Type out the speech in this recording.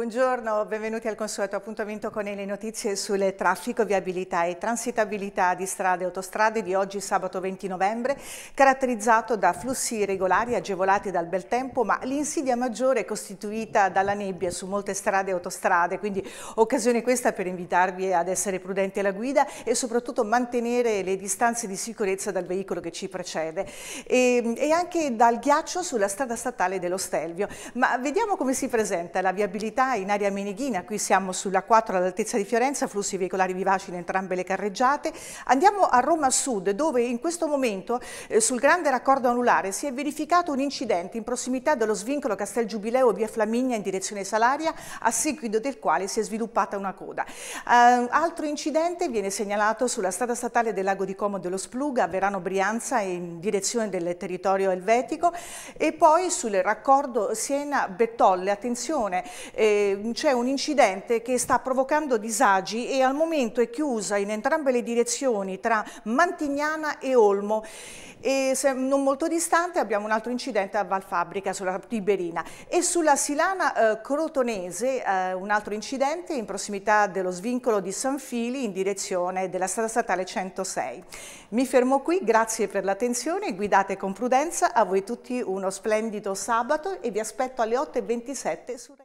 Buongiorno, benvenuti al consueto appuntamento con le notizie sulle traffico, viabilità e transitabilità di strade e autostrade di oggi sabato 20 novembre, caratterizzato da flussi regolari agevolati dal bel tempo, ma l'insidia maggiore è costituita dalla nebbia su molte strade e autostrade, quindi occasione questa per invitarvi ad essere prudenti alla guida e soprattutto mantenere le distanze di sicurezza dal veicolo che ci precede e, ehm, e anche dal ghiaccio sulla strada statale dello Stelvio. Ma vediamo come si presenta la viabilità in area Meneghina, qui siamo sulla 4 all'altezza di Fiorenza, flussi veicolari vivaci in entrambe le carreggiate. Andiamo a Roma Sud, dove in questo momento eh, sul grande raccordo anulare si è verificato un incidente in prossimità dello svincolo Castel Giubileo via Flaminia in direzione Salaria, a seguito del quale si è sviluppata una coda. Eh, altro incidente viene segnalato sulla strada statale del lago di Como dello Spluga, a Verano Brianza, in direzione del territorio elvetico, e poi sul raccordo Siena-Bettolle. Attenzione, eh, Ehm, c'è un incidente che sta provocando disagi e al momento è chiusa in entrambe le direzioni tra Mantignana e Olmo e non molto distante abbiamo un altro incidente a Valfabbrica sulla Tiberina e sulla Silana eh, Crotonese eh, un altro incidente in prossimità dello svincolo di San Fili in direzione della strada statale 106. Mi fermo qui, grazie per l'attenzione, guidate con prudenza, a voi tutti uno splendido sabato e vi aspetto alle 8.27 su